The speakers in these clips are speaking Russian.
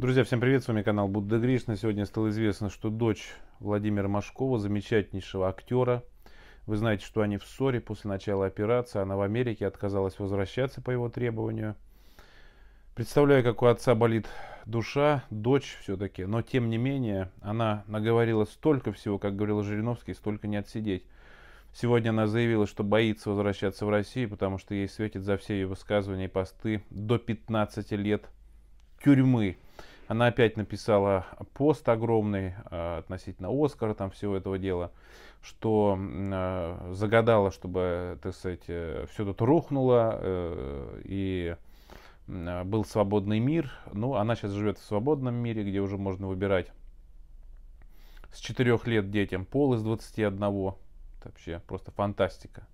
Друзья, всем привет, с вами канал Будда Гришна. Сегодня стало известно, что дочь Владимира Машкова, замечательнейшего актера, вы знаете, что они в ссоре после начала операции, она в Америке отказалась возвращаться по его требованию. Представляю, как у отца болит душа, дочь все-таки, но тем не менее, она наговорила столько всего, как говорил Жириновский, столько не отсидеть. Сегодня она заявила, что боится возвращаться в Россию, потому что ей светит за все ее высказывания и посты до 15 лет тюрьмы. Она опять написала пост огромный э, относительно Оскара, там всего этого дела, что э, загадала, чтобы, так сказать, э, все тут рухнуло, и был свободный мир. Ну, она сейчас живет в свободном мире, где уже можно выбирать с 4 лет детям пол из 21. Это вообще просто фантастика.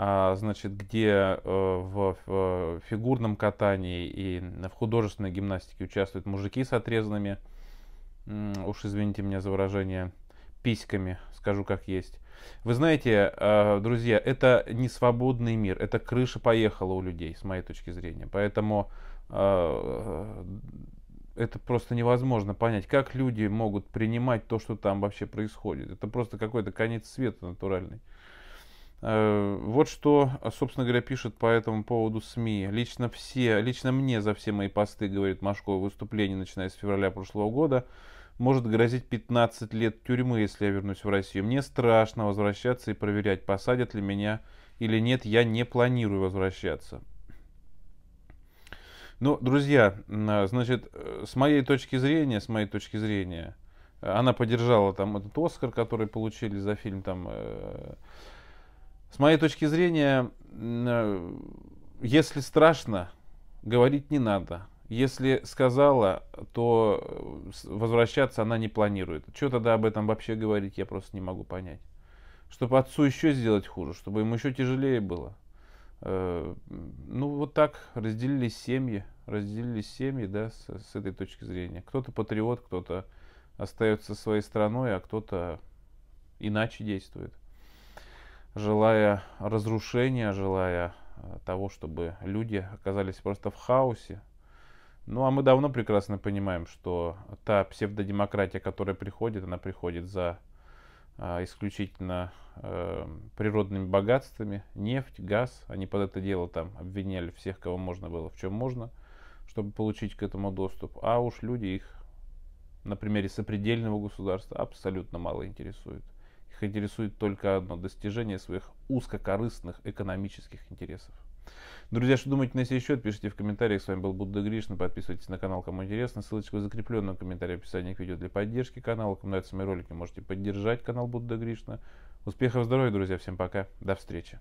А, значит, где э, в фигурном катании и в художественной гимнастике участвуют мужики с отрезанными, уж извините меня за выражение, письками, скажу как есть. Вы знаете, а, друзья, это не свободный мир, это крыша поехала у людей, с моей точки зрения. Поэтому а, это просто невозможно понять, как люди могут принимать то, что там вообще происходит. Это просто какой-то конец света натуральный. Э, вот что, а, собственно говоря, пишет по этому поводу СМИ. Лично все, лично мне за все мои посты, говорит Машкова, выступление, начиная с февраля прошлого года, может грозить 15 лет тюрьмы, если я вернусь в Россию. Мне страшно возвращаться и проверять, посадят ли меня или нет. Я не планирую возвращаться. Ну, друзья, а, значит, э, с моей точки зрения, с моей точки зрения, э, она поддержала там этот Оскар, который получили за фильм там э, с моей точки зрения, э, если страшно, говорить не надо. Если сказала, то э, возвращаться она не планирует. Что тогда об этом вообще говорить, я просто не могу понять. Чтобы отцу еще сделать хуже, чтобы ему еще тяжелее было. Э, ну, вот так разделились семьи, разделились семьи, да, с, с этой точки зрения. Кто-то патриот, кто-то остается своей страной, а кто-то иначе действует желая разрушения, желая э, того, чтобы люди оказались просто в хаосе. Ну а мы давно прекрасно понимаем, что та псевдодемократия, которая приходит, она приходит за э, исключительно э, природными богатствами, нефть, газ. Они под это дело там обвиняли всех, кого можно было, в чем можно, чтобы получить к этому доступ. А уж люди их на примере сопредельного государства абсолютно мало интересуют. Их интересует только одно – достижение своих узкокорыстных экономических интересов. Друзья, что думаете на сей счет, пишите в комментариях. С вами был Будда Гришна. Подписывайтесь на канал, кому интересно. Ссылочка в закрепленном комментарии в описании к видео для поддержки канала. Кому нравятся мои ролики, можете поддержать канал Будда Гришна. Успехов, здоровья, друзья. Всем пока. До встречи.